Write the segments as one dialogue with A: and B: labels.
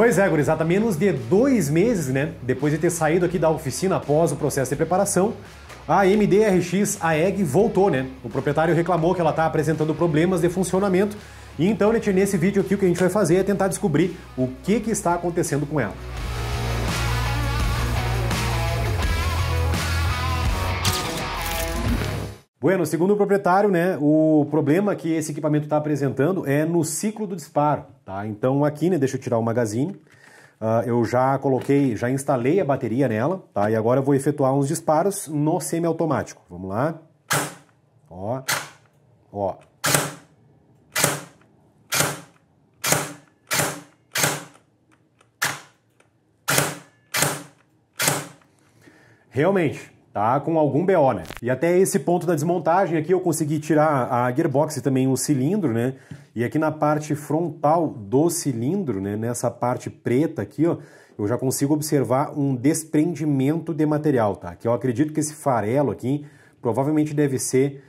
A: Pois é, gurizada, menos de dois meses, né? Depois de ter saído aqui da oficina após o processo de preparação, a MDRX AEG voltou, né? O proprietário reclamou que ela está apresentando problemas de funcionamento e então, nesse vídeo aqui, o que a gente vai fazer é tentar descobrir o que, que está acontecendo com ela. Bueno, segundo o proprietário, né, o problema que esse equipamento está apresentando é no ciclo do disparo. Tá? Então aqui, né, deixa eu tirar o magazine. Uh, eu já coloquei, já instalei a bateria nela, tá? E agora eu vou efetuar uns disparos no semiautomático. Vamos lá. Ó. Ó. Realmente, tá com algum BO, né? E até esse ponto da desmontagem aqui eu consegui tirar a gearbox e também o cilindro, né? E aqui na parte frontal do cilindro, né, nessa parte preta aqui, ó, eu já consigo observar um desprendimento de material, tá? Que eu acredito que esse farelo aqui provavelmente deve ser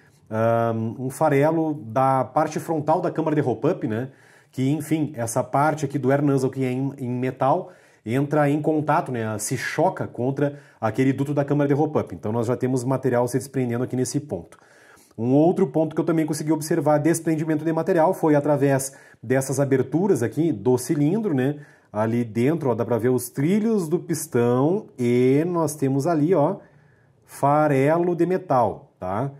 A: um, um farelo da parte frontal da câmara de roll-up, né? Que, enfim, essa parte aqui do air nozzle que é em, em metal entra em contato, né, se choca contra aquele duto da câmara de roupa-up. Então nós já temos material se desprendendo aqui nesse ponto. Um outro ponto que eu também consegui observar desprendimento de material foi através dessas aberturas aqui do cilindro, né? Ali dentro, ó, dá para ver os trilhos do pistão e nós temos ali, ó, farelo de metal, tá?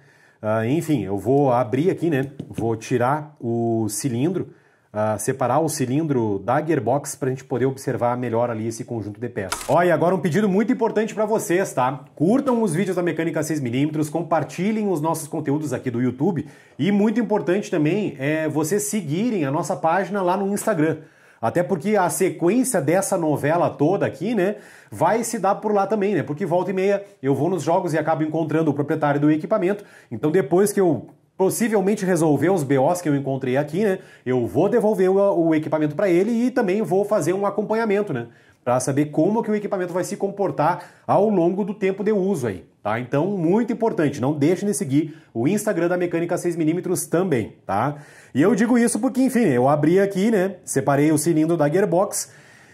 A: Ah, enfim, eu vou abrir aqui, né? Vou tirar o cilindro Uh, separar o cilindro da gearbox para a gente poder observar melhor ali esse conjunto de peças. Olha, agora um pedido muito importante para vocês, tá? Curtam os vídeos da Mecânica 6mm, compartilhem os nossos conteúdos aqui do YouTube e muito importante também é vocês seguirem a nossa página lá no Instagram. Até porque a sequência dessa novela toda aqui, né, vai se dar por lá também, né? Porque volta e meia eu vou nos jogos e acabo encontrando o proprietário do equipamento. Então depois que eu possivelmente resolver os BOs que eu encontrei aqui, né? Eu vou devolver o, o equipamento para ele e também vou fazer um acompanhamento, né? Para saber como que o equipamento vai se comportar ao longo do tempo de uso aí, tá? Então, muito importante, não deixe de seguir o Instagram da Mecânica 6mm também, tá? E eu digo isso porque, enfim, eu abri aqui, né? Separei o cilindro da Gearbox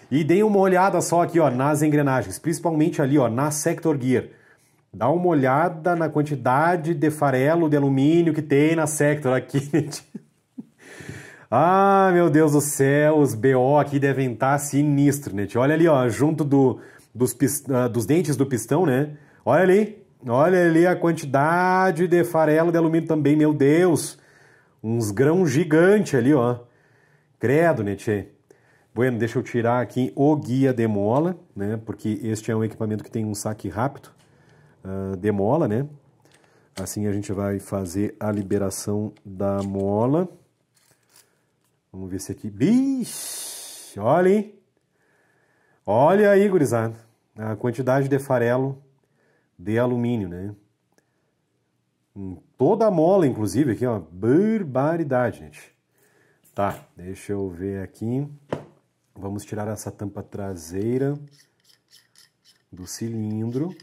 A: e dei uma olhada só aqui, ó, nas engrenagens, principalmente ali, ó, na Sector Gear. Dá uma olhada na quantidade de farelo de alumínio que tem na Sector aqui. ah, meu Deus do céu, os BO aqui devem estar tá sinistro, né? Olha ali, ó, junto do, dos, uh, dos dentes do pistão, né? Olha ali, olha ali a quantidade de farelo de alumínio também, meu Deus. Uns grãos gigantes ali, ó. Credo, né, tchê? Bueno, deixa eu tirar aqui o guia de mola, né? Porque este é um equipamento que tem um saque rápido. Ah, de mola, né? Assim a gente vai fazer a liberação da mola. Vamos ver se aqui... Bicho! Olha, hein? Olha aí, gurizada. A quantidade de farelo de alumínio, né? Em hum, toda a mola, inclusive, aqui, ó. Barbaridade, gente. Tá, deixa eu ver aqui. Vamos tirar essa tampa traseira do cilindro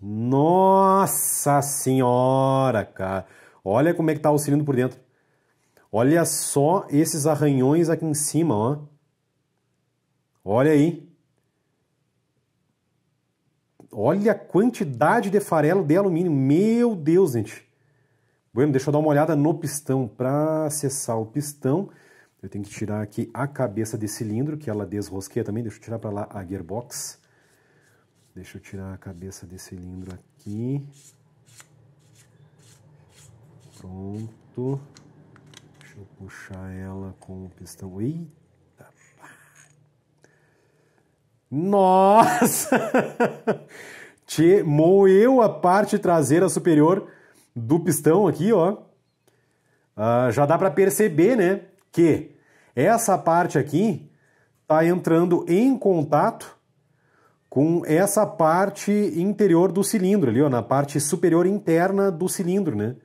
A: nossa senhora, cara. Olha como é que tá o cilindro por dentro. Olha só esses arranhões aqui em cima, ó. Olha aí. Olha a quantidade de farelo de alumínio. Meu Deus, gente. Bueno, deixa eu dar uma olhada no pistão. Para acessar o pistão, eu tenho que tirar aqui a cabeça de cilindro, que ela desrosqueia também. Deixa eu tirar para lá a gearbox. Deixa eu tirar a cabeça desse cilindro aqui. Pronto. Deixa eu puxar ela com o pistão. Eita! Nossa! Te moeu a parte traseira superior do pistão aqui, ó. Ah, já dá para perceber, né, que essa parte aqui tá entrando em contato com essa parte interior do cilindro ali, ó, na parte superior interna do cilindro, né?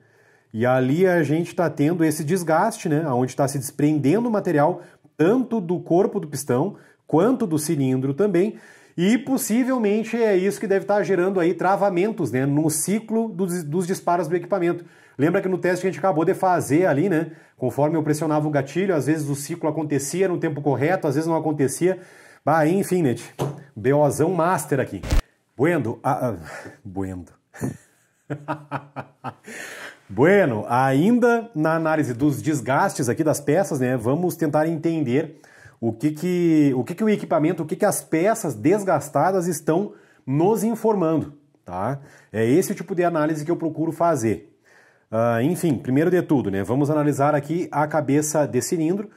A: E ali a gente está tendo esse desgaste, né? Onde está se desprendendo o material tanto do corpo do pistão quanto do cilindro também. E possivelmente é isso que deve estar tá gerando aí travamentos né, no ciclo dos, dos disparos do equipamento. Lembra que no teste que a gente acabou de fazer ali, né? Conforme eu pressionava o gatilho, às vezes o ciclo acontecia no tempo correto, às vezes não acontecia enfim, ah, Infinite. BOzão Master aqui. Bueno, a, ah, a, ah, bueno. bueno, ainda na análise dos desgastes aqui das peças, né? Vamos tentar entender o que que o, que que o equipamento, o que, que as peças desgastadas estão nos informando, tá? É esse o tipo de análise que eu procuro fazer. Uh, enfim, primeiro de tudo, né? Vamos analisar aqui a cabeça de cilindro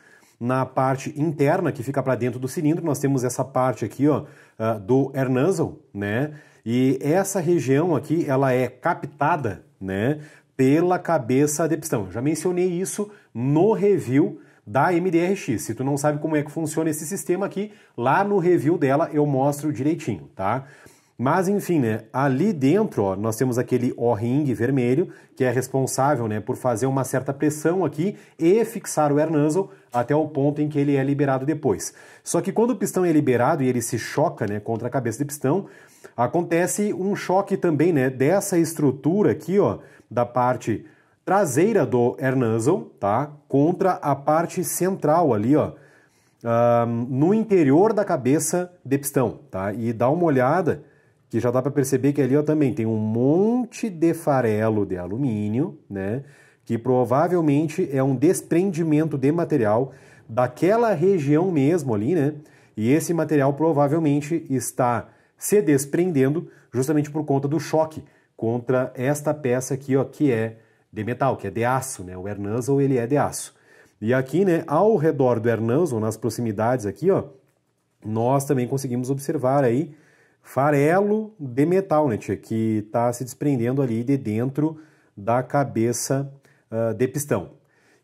A: na parte interna que fica para dentro do cilindro, nós temos essa parte aqui ó, ah, do air nozzle, né? E essa região aqui, ela é captada, né, pela cabeça de pistão. já mencionei isso no review da MDRX. Se tu não sabe como é que funciona esse sistema aqui, lá no review dela eu mostro direitinho, tá? Mas enfim, né, ali dentro ó, nós temos aquele O-ring vermelho, que é responsável né, por fazer uma certa pressão aqui e fixar o air nozzle até o ponto em que ele é liberado depois. Só que quando o pistão é liberado e ele se choca né, contra a cabeça de pistão, acontece um choque também né, dessa estrutura aqui ó, da parte traseira do air nozzle, tá? Contra a parte central ali, ó, um, no interior da cabeça de pistão, tá? E dá uma olhada que já dá para perceber que ali ó, também tem um monte de farelo de alumínio, né? Que provavelmente é um desprendimento de material daquela região mesmo ali, né? E esse material provavelmente está se desprendendo justamente por conta do choque contra esta peça aqui, ó, que é de metal, que é de aço, né? O Hernanzel ele é de aço. E aqui, né, ao redor do Hernanzel nas proximidades aqui, ó, nós também conseguimos observar aí farelo de metal, né, tia, que está se desprendendo ali de dentro da cabeça uh, de pistão.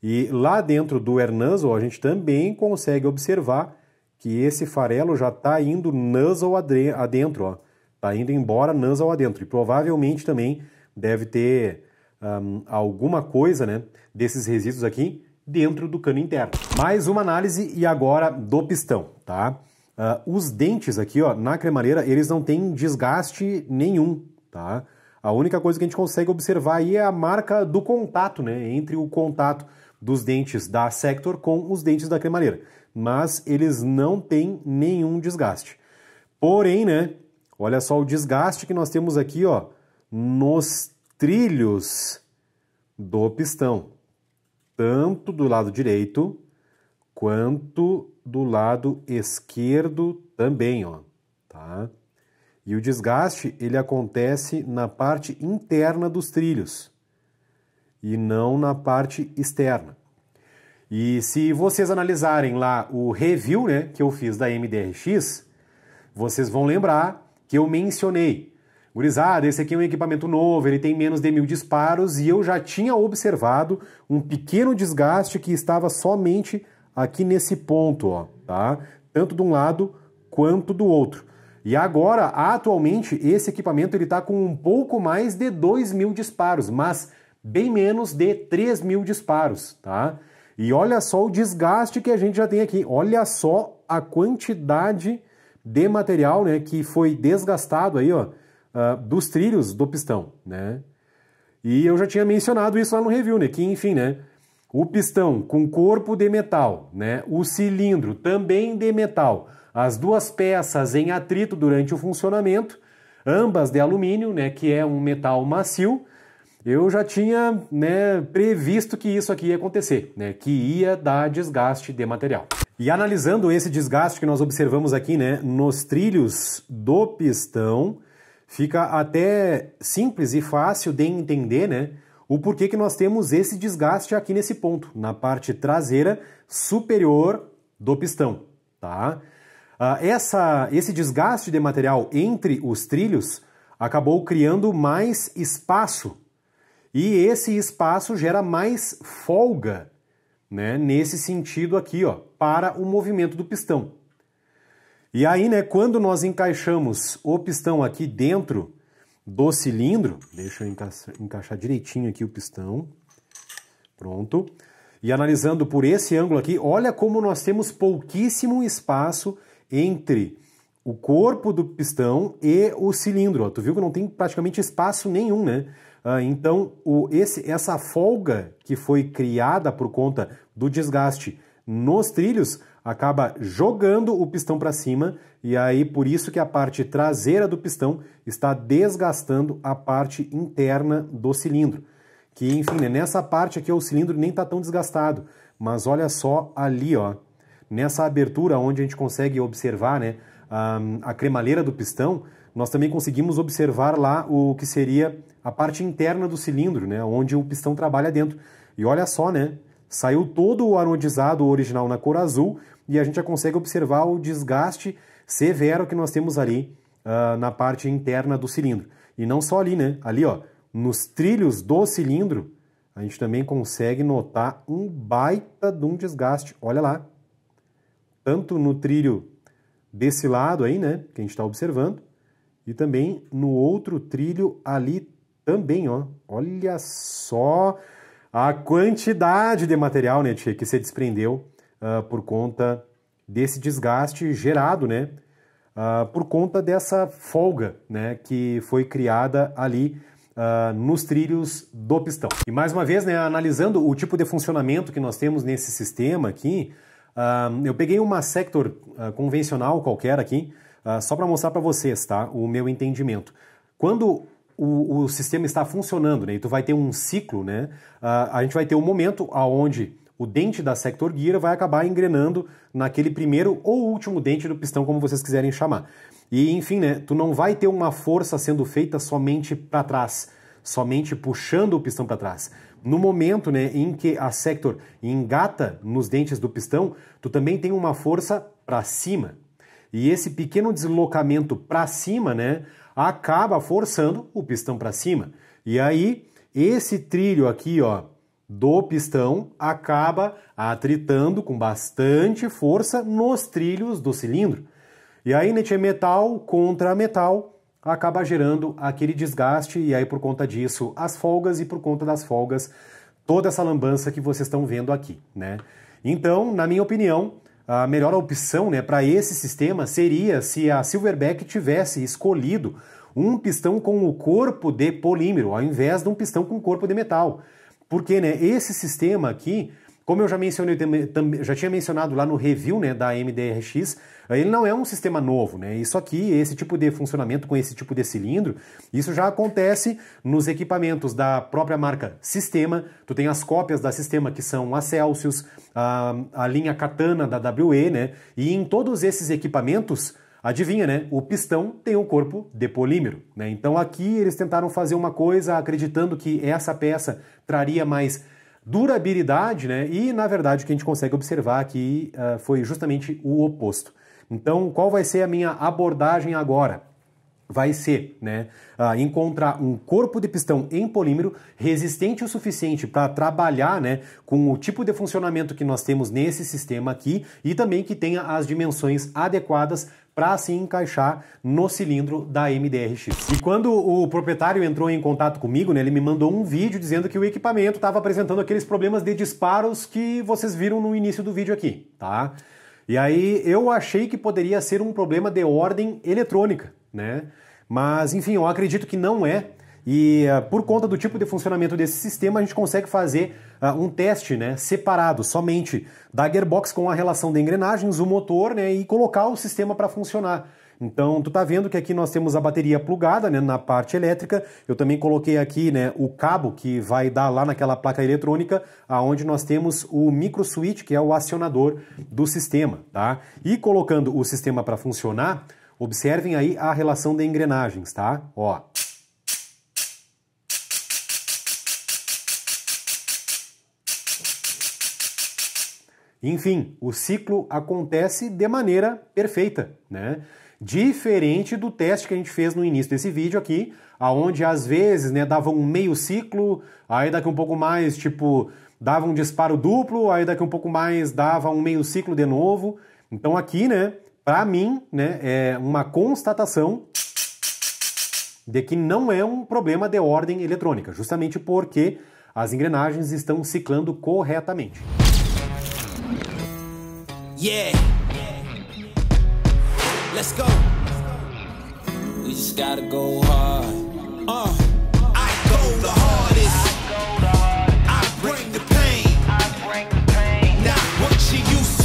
A: E lá dentro do hernuzzle, a gente também consegue observar que esse farelo já está indo nuzzle adentro, ó. Está indo embora nuzzle adentro. E provavelmente também deve ter um, alguma coisa, né, desses resíduos aqui dentro do cano interno. Mais uma análise e agora do pistão, tá? Uh, os dentes aqui, ó, na cremaleira eles não têm desgaste nenhum, tá? A única coisa que a gente consegue observar aí é a marca do contato, né? Entre o contato dos dentes da Sector com os dentes da cremaleira Mas eles não têm nenhum desgaste. Porém, né? Olha só o desgaste que nós temos aqui, ó, nos trilhos do pistão, tanto do lado direito quanto do lado esquerdo também, ó, tá? E o desgaste, ele acontece na parte interna dos trilhos e não na parte externa. E se vocês analisarem lá o review, né, que eu fiz da MDRX, vocês vão lembrar que eu mencionei Gurizada, esse aqui é um equipamento novo, ele tem menos de mil disparos e eu já tinha observado um pequeno desgaste que estava somente aqui nesse ponto, ó, tá? Tanto de um lado quanto do outro. E agora, atualmente, esse equipamento ele está com um pouco mais de 2 mil disparos, mas bem menos de 3 mil disparos, tá? E olha só o desgaste que a gente já tem aqui. Olha só a quantidade de material né, que foi desgastado aí, ó, uh, dos trilhos do pistão, né? E eu já tinha mencionado isso lá no review, né? Que, enfim, né? O pistão com corpo de metal, né? O cilindro também de metal. As duas peças em atrito durante o funcionamento, ambas de alumínio, né, que é um metal macio. Eu já tinha, né, previsto que isso aqui ia acontecer, né, que ia dar desgaste de material. E analisando esse desgaste que nós observamos aqui, né, nos trilhos do pistão, fica até simples e fácil de entender, né, o porquê que nós temos esse desgaste aqui nesse ponto, na parte traseira superior do pistão. Tá? Uh, essa, esse desgaste de material entre os trilhos acabou criando mais espaço e esse espaço gera mais folga, né, nesse sentido aqui, ó, para o movimento do pistão. E aí, né, quando nós encaixamos o pistão aqui dentro do cilindro. Deixa eu encaixar, encaixar direitinho aqui o pistão. Pronto. E analisando por esse ângulo aqui, olha como nós temos pouquíssimo espaço entre o corpo do pistão e o cilindro. Ó. Tu viu que não tem praticamente espaço nenhum, né? Ah, então, o, esse, essa folga que foi criada por conta do desgaste nos trilhos acaba jogando o pistão para cima e aí por isso que a parte traseira do pistão está desgastando a parte interna do cilindro. Que enfim, né, nessa parte aqui o cilindro nem está tão desgastado, mas olha só ali, ó, nessa abertura onde a gente consegue observar, né, a, a cremalheira do pistão, nós também conseguimos observar lá o que seria a parte interna do cilindro, né, onde o pistão trabalha dentro. E olha só, né, Saiu todo o anodizado original na cor azul e a gente já consegue observar o desgaste severo que nós temos ali uh, na parte interna do cilindro. E não só ali, né? Ali, ó, nos trilhos do cilindro, a gente também consegue notar um baita de um desgaste. Olha lá. Tanto no trilho desse lado aí, né, que a gente está observando, e também no outro trilho ali também, ó. Olha só a quantidade de material né, que se desprendeu uh, por conta desse desgaste gerado, né, uh, por conta dessa folga né, que foi criada ali uh, nos trilhos do pistão. E mais uma vez, né, analisando o tipo de funcionamento que nós temos nesse sistema aqui, eu peguei uma sector convencional qualquer aqui, só para mostrar para vocês tá, o meu entendimento. Quando o, o sistema está funcionando, né? E tu vai ter um ciclo, né? a, a gente vai ter um momento aonde o dente da sector gear vai acabar engrenando naquele primeiro ou último dente do pistão, como vocês quiserem chamar. E enfim, né, tu não vai ter uma força sendo feita somente para trás, somente puxando o pistão para trás. No momento né, em que a sector engata nos dentes do pistão, tu também tem uma força para cima. E esse pequeno deslocamento para cima, né, acaba forçando o pistão para cima. E aí, esse trilho aqui, ó, do pistão acaba atritando com bastante força nos trilhos do cilindro. E aí, neste é metal contra metal, acaba gerando aquele desgaste e aí por conta disso as folgas e por conta das folgas toda essa lambança que vocês estão vendo aqui, né? Então, na minha opinião, a melhor opção né, para esse sistema seria se a Silverback tivesse escolhido um pistão com o corpo de polímero, ao invés de um pistão com corpo de metal. Porque né, esse sistema aqui como eu já mencionei, já tinha mencionado lá no review né, da MDRX, eh, ele não é um sistema novo, né? Isso aqui, esse tipo de funcionamento com esse tipo de cilindro, isso já acontece nos equipamentos da própria marca Sistema. Tu tem as cópias da Sistema que são a Celsius, a, a linha Katana da WE, né? E em todos esses equipamentos, Adivinha, né? O pistão tem um corpo de polímero. Né? Então aqui eles tentaram fazer uma coisa acreditando que essa peça traria mais durabilidade, né? E na verdade o que a gente consegue observar aqui uh, foi justamente o oposto. Então, qual vai ser a minha abordagem agora? Vai ser, né, uh, encontrar um corpo de pistão em polímero resistente o suficiente para trabalhar, né, com o tipo de funcionamento que nós temos nesse sistema aqui e também que tenha as dimensões adequadas para se encaixar no cilindro da MDRX. E quando o proprietário entrou em contato comigo, né, ele me mandou um vídeo dizendo que o equipamento estava apresentando aqueles problemas de disparos que vocês viram no início do vídeo aqui, tá? E aí eu achei que poderia ser um problema de ordem eletrônica, né? Mas enfim, eu acredito que não é, e uh, por conta do tipo de funcionamento desse sistema, a gente consegue fazer uh, um teste né, separado, somente da gearbox com a relação de engrenagens, o motor né, e colocar o sistema para funcionar. Então, tu tá vendo que aqui nós temos a bateria plugada né, na parte elétrica. Eu também coloquei aqui né, o cabo que vai dar lá naquela placa eletrônica, aonde nós temos o micro switch, que é o acionador do sistema. Tá? E colocando o sistema para funcionar, observem aí a relação de engrenagens, tá? Ó. Enfim, o ciclo acontece de maneira perfeita, né? Diferente do teste que a gente fez no início desse vídeo aqui, aonde às vezes, né, dava um meio ciclo, aí daqui um pouco mais, tipo, dava um disparo duplo, aí daqui um pouco mais dava um meio ciclo de novo. Então aqui, né, para mim, né, é uma constatação de que não é um problema de ordem eletrônica, justamente porque as engrenagens estão ciclando corretamente. Yeah. Let's go. We just gotta go hard. Uh, I go the hardest. I bring the pain. Not what she used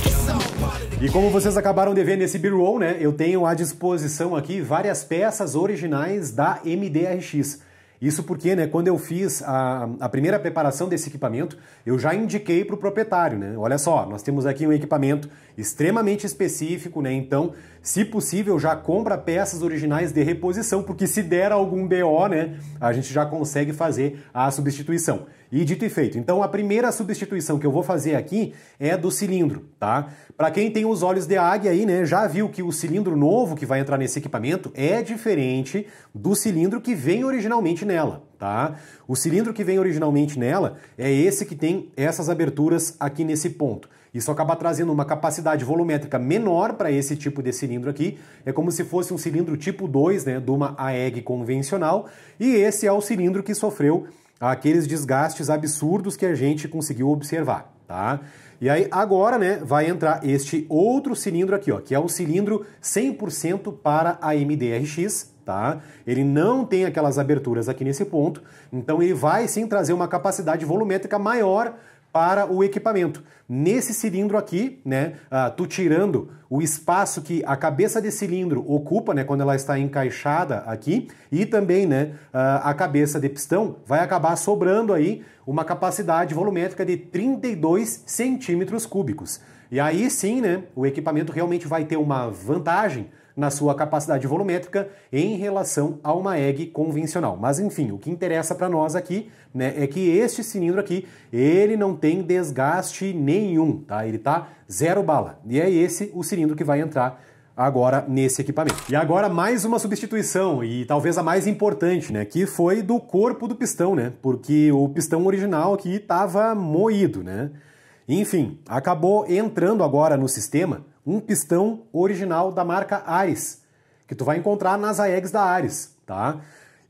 A: to. E como vocês acabaram de ver nesse B-roll, né? Eu tenho à disposição aqui várias peças originais da MDRX. Isso porque, né, quando eu fiz a, a primeira preparação desse equipamento, eu já indiquei para o proprietário, né? Olha só, nós temos aqui um equipamento extremamente específico, né? Então, se possível, já compra peças originais de reposição, porque se der algum BO, né, a gente já consegue fazer a substituição. E dito e feito. Então a primeira substituição que eu vou fazer aqui é do cilindro, tá? Para quem tem os olhos de águia aí, né, já viu que o cilindro novo que vai entrar nesse equipamento é diferente do cilindro que vem originalmente nela, tá? O cilindro que vem originalmente nela é esse que tem essas aberturas aqui nesse ponto. Isso acaba trazendo uma capacidade volumétrica menor para esse tipo de cilindro aqui. É como se fosse um cilindro tipo 2, né, de uma AEG convencional. E esse é o cilindro que sofreu aqueles desgastes absurdos que a gente conseguiu observar, tá? E aí agora, né, vai entrar este outro cilindro aqui, ó, que é o cilindro 100% para a MDRX, tá? Ele não tem aquelas aberturas aqui nesse ponto, então ele vai sim trazer uma capacidade volumétrica maior para o equipamento. Nesse cilindro aqui, né, uh, tu tirando o espaço que a cabeça de cilindro ocupa, né, quando ela está encaixada aqui, e também, né, uh, a cabeça de pistão, vai acabar sobrando aí uma capacidade volumétrica de 32 centímetros cúbicos. E aí sim, né, o equipamento realmente vai ter uma vantagem na sua capacidade volumétrica em relação a uma egg convencional. Mas enfim, o que interessa para nós aqui né, é que este cilindro aqui ele não tem desgaste nenhum, tá? Ele tá zero bala. E é esse o cilindro que vai entrar agora nesse equipamento. E agora mais uma substituição, e talvez a mais importante, né, que foi do corpo do pistão, né, porque o pistão original aqui estava moído, né. Enfim, acabou entrando agora no sistema um pistão original da marca Ares, que tu vai encontrar nas AEGs da Ares, tá?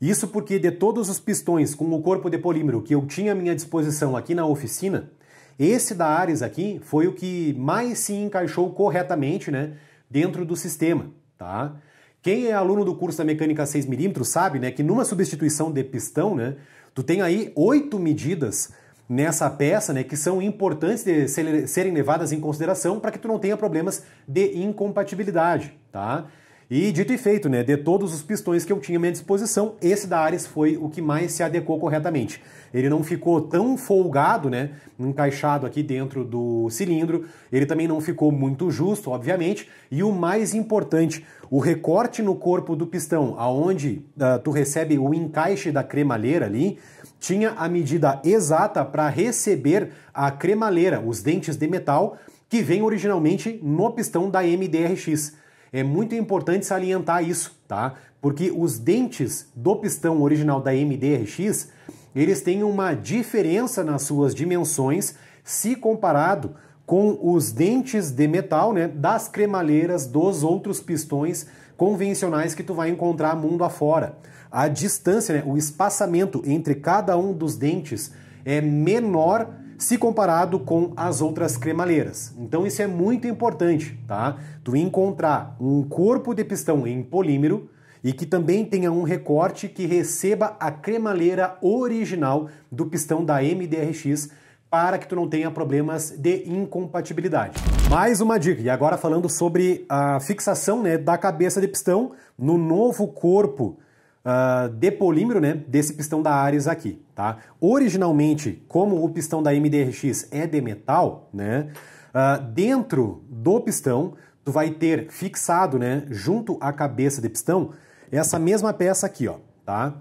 A: Isso porque de todos os pistões com o corpo de polímero que eu tinha à minha disposição aqui na oficina, esse da Ares aqui foi o que mais se encaixou corretamente, né, dentro do sistema, tá? Quem é aluno do curso da mecânica 6mm sabe, né, que numa substituição de pistão, né, tu tem aí oito medidas nessa peça, né, que são importantes de serem levadas em consideração para que tu não tenha problemas de incompatibilidade, tá? E dito e feito, né, de todos os pistões que eu tinha à minha disposição, esse da Ares foi o que mais se adequou corretamente. Ele não ficou tão folgado, né, encaixado aqui dentro do cilindro, ele também não ficou muito justo, obviamente, e o mais importante, o recorte no corpo do pistão, aonde uh, tu recebe o encaixe da cremalheira ali, tinha a medida exata para receber a cremaleira, os dentes de metal, que vem originalmente no pistão da MDRX. É muito importante salientar isso, tá? Porque os dentes do pistão original da MDRX, eles têm uma diferença nas suas dimensões se comparado com os dentes de metal né, das cremaleiras dos outros pistões convencionais que tu vai encontrar mundo afora. A distância, né, o espaçamento entre cada um dos dentes é menor se comparado com as outras cremaleiras Então isso é muito importante, tá? Tu encontrar um corpo de pistão em polímero e que também tenha um recorte que receba a cremaleira original do pistão da MDRX para que tu não tenha problemas de incompatibilidade. Mais uma dica, e agora falando sobre a fixação né, da cabeça de pistão no novo corpo uh, de polímero né, desse pistão da Ares aqui. Tá? Originalmente, como o pistão da MDRX é de metal, né, uh, dentro do pistão tu vai ter fixado né, junto à cabeça de pistão essa mesma peça aqui, ó, tá?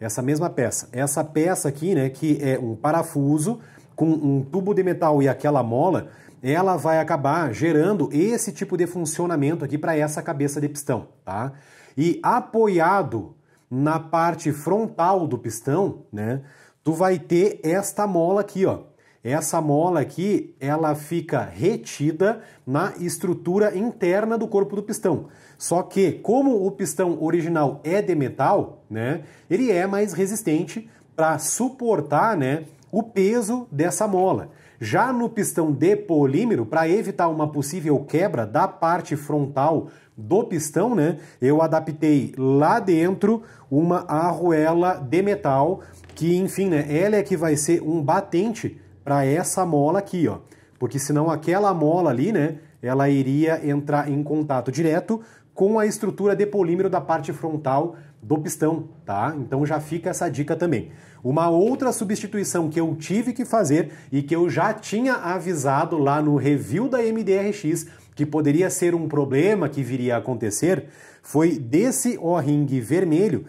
A: Essa mesma peça. Essa peça aqui, né, que é um parafuso com um tubo de metal e aquela mola, ela vai acabar gerando esse tipo de funcionamento aqui para essa cabeça de pistão, tá? E apoiado na parte frontal do pistão, né? Tu vai ter esta mola aqui, ó. Essa mola aqui, ela fica retida na estrutura interna do corpo do pistão. Só que, como o pistão original é de metal, né? Ele é mais resistente para suportar, né? o peso dessa mola. Já no pistão de polímero, para evitar uma possível quebra da parte frontal do pistão, né, eu adaptei lá dentro uma arruela de metal que, enfim, né, ela é que vai ser um batente para essa mola aqui, ó. Porque senão aquela mola ali, né, ela iria entrar em contato direto com a estrutura de polímero da parte frontal do pistão, tá? Então já fica essa dica também. Uma outra substituição que eu tive que fazer e que eu já tinha avisado lá no review da MDRX que poderia ser um problema que viria a acontecer foi desse O-ring vermelho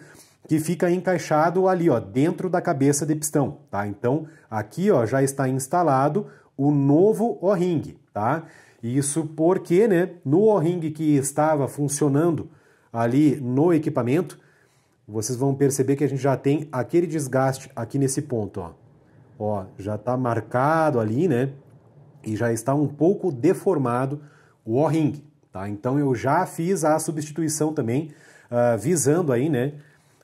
A: que fica encaixado ali, ó, dentro da cabeça de pistão, tá? Então, aqui, ó, já está instalado o novo O-ring, tá? Isso porque, né, no O-ring que estava funcionando ali no equipamento, vocês vão perceber que a gente já tem aquele desgaste aqui nesse ponto, ó. Ó, já está marcado ali, né? E já está um pouco deformado o O-ring, tá? Então eu já fiz a substituição também, uh, visando aí, né?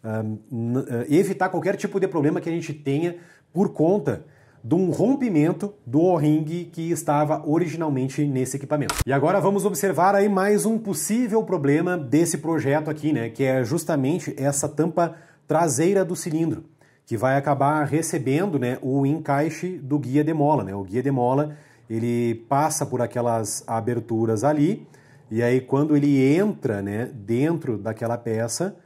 A: Uh, uh, evitar qualquer tipo de problema que a gente tenha por conta de um rompimento do O-ring que estava originalmente nesse equipamento. E agora vamos observar aí mais um possível problema desse projeto aqui, né, que é justamente essa tampa traseira do cilindro, que vai acabar recebendo, né, o encaixe do guia de mola, né? O guia de mola, ele passa por aquelas aberturas ali, e aí quando ele entra, né, dentro daquela peça,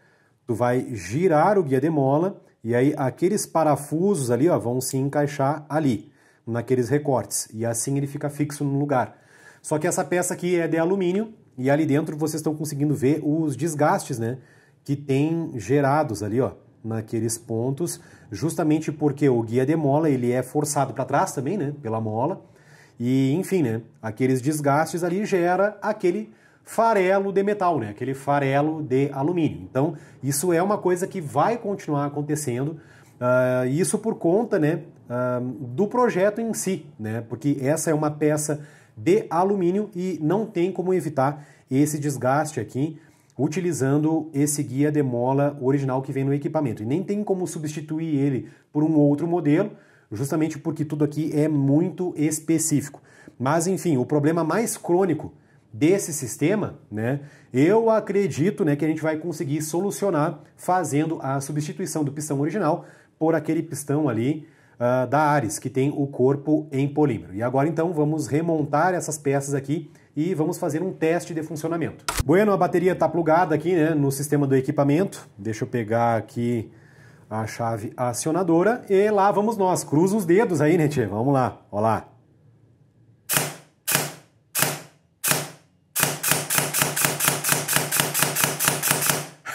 A: tu vai girar o guia de mola e aí aqueles parafusos ali ó, vão se encaixar ali, naqueles recortes. E assim ele fica fixo no lugar. Só que essa peça aqui é de alumínio e ali dentro vocês estão conseguindo ver os desgastes né, que tem gerados ali ó, naqueles pontos, justamente porque o guia de mola ele é forçado para trás também, né, pela mola. E enfim, né, aqueles desgastes ali gera aquele farelo de metal, né? aquele farelo de alumínio. Então, isso é uma coisa que vai continuar acontecendo, uh, isso por conta né, uh, do projeto em si, né? porque essa é uma peça de alumínio e não tem como evitar esse desgaste aqui utilizando esse guia de mola original que vem no equipamento. E nem tem como substituir ele por um outro modelo, justamente porque tudo aqui é muito específico. Mas enfim, o problema mais crônico desse sistema, né, eu acredito né, que a gente vai conseguir solucionar fazendo a substituição do pistão original por aquele pistão ali uh, da Ares, que tem o corpo em polímero. E agora então vamos remontar essas peças aqui e vamos fazer um teste de funcionamento. Bueno, a bateria está plugada aqui né, no sistema do equipamento. Deixa eu pegar aqui a chave acionadora e lá vamos nós. Cruza os dedos aí, né, tia? Vamos lá, olha lá.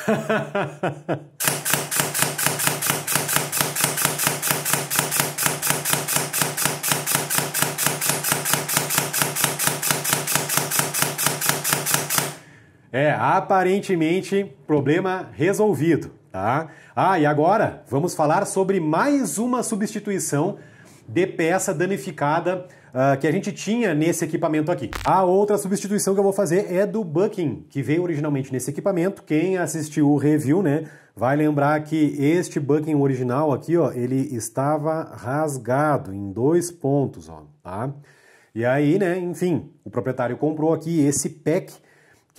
A: É, aparentemente, problema resolvido, tá? Ah, e agora vamos falar sobre mais uma substituição de peça danificada uh, que a gente tinha nesse equipamento aqui. A outra substituição que eu vou fazer é do Bucking, que veio originalmente nesse equipamento. Quem assistiu o review, né, vai lembrar que este Bucking original aqui, ó, ele estava rasgado em dois pontos, ó, tá? E aí, né, enfim, o proprietário comprou aqui esse pack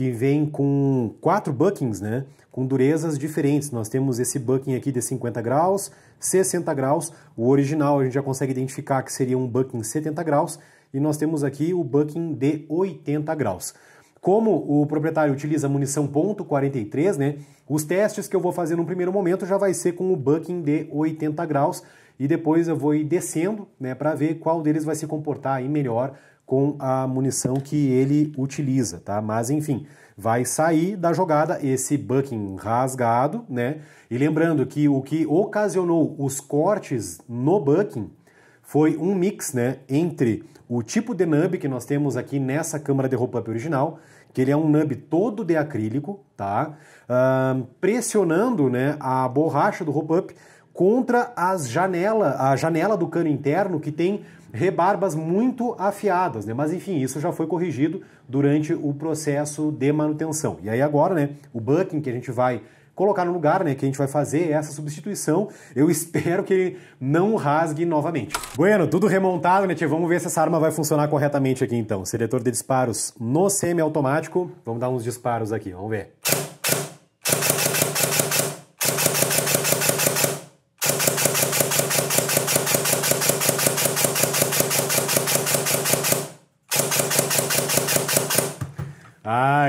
A: que vem com quatro buckings, né? Com durezas diferentes. Nós temos esse bucking aqui de 50 graus, 60 graus. O original a gente já consegue identificar que seria um bucking 70 graus. E nós temos aqui o bucking de 80 graus. Como o proprietário utiliza munição ponto .43, né? Os testes que eu vou fazer no primeiro momento já vai ser com o bucking de 80 graus e depois eu vou ir descendo, né, para ver qual deles vai se comportar aí melhor com a munição que ele utiliza, tá? Mas enfim, vai sair da jogada esse bucking rasgado, né? E lembrando que o que ocasionou os cortes no bucking foi um mix, né, entre o tipo de nub que nós temos aqui nessa câmara de roupa original, que ele é um nub todo de acrílico, tá? Uh, pressionando, né, a borracha do roupa up contra as janela, a janela do cano interno que tem rebarbas muito afiadas, né? Mas enfim, isso já foi corrigido durante o processo de manutenção. E aí agora, né, o bucking que a gente vai colocar no lugar, né, que a gente vai fazer é essa substituição. Eu espero que ele não rasgue novamente. Bueno, tudo remontado, né, tia? Vamos ver se essa arma vai funcionar corretamente aqui então. Seletor de disparos no semi automático. Vamos dar uns disparos aqui, vamos ver.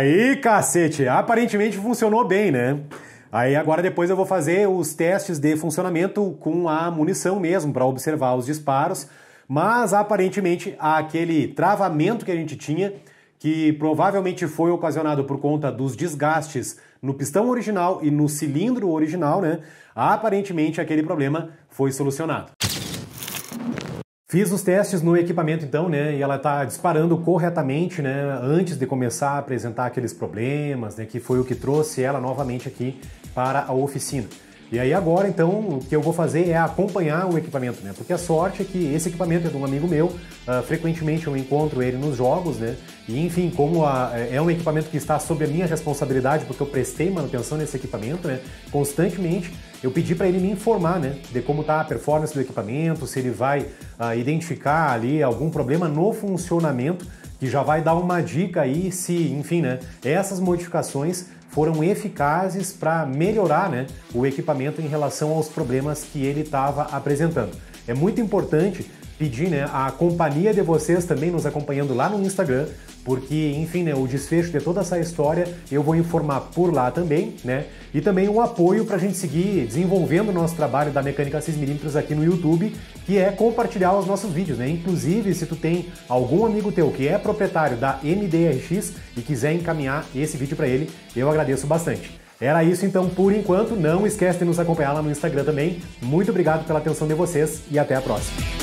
A: aí, cacete! Aparentemente funcionou bem, né? Aí agora depois eu vou fazer os testes de funcionamento com a munição mesmo para observar os disparos, mas aparentemente aquele travamento que a gente tinha, que provavelmente foi ocasionado por conta dos desgastes no pistão original e no cilindro original, né? Aparentemente aquele problema foi solucionado. Fiz os testes no equipamento então, né? E ela está disparando corretamente, né? Antes de começar a apresentar aqueles problemas, né? Que foi o que trouxe ela novamente aqui para a oficina. E aí agora, então, o que eu vou fazer é acompanhar o equipamento, né? Porque a sorte é que esse equipamento é de um amigo meu, uh, frequentemente eu encontro ele nos jogos, né? E enfim, como a, é um equipamento que está sob a minha responsabilidade, porque eu prestei manutenção nesse equipamento, né? Constantemente eu pedi para ele me informar, né? De como está a performance do equipamento, se ele vai uh, identificar ali algum problema no funcionamento, que já vai dar uma dica aí se, enfim, né? Essas modificações foram eficazes para melhorar né, o equipamento em relação aos problemas que ele estava apresentando. É muito importante pedir né, a companhia de vocês também nos acompanhando lá no Instagram, porque, enfim, né, o desfecho de toda essa história eu vou informar por lá também, né? E também um apoio para a gente seguir desenvolvendo o nosso trabalho da mecânica 6 mm aqui no YouTube, que é compartilhar os nossos vídeos, né? Inclusive, se tu tem algum amigo teu que é proprietário da MDRX e quiser encaminhar esse vídeo para ele, eu agradeço bastante. Era isso então por enquanto, não esquece de nos acompanhar lá no Instagram também. Muito obrigado pela atenção de vocês e até a próxima.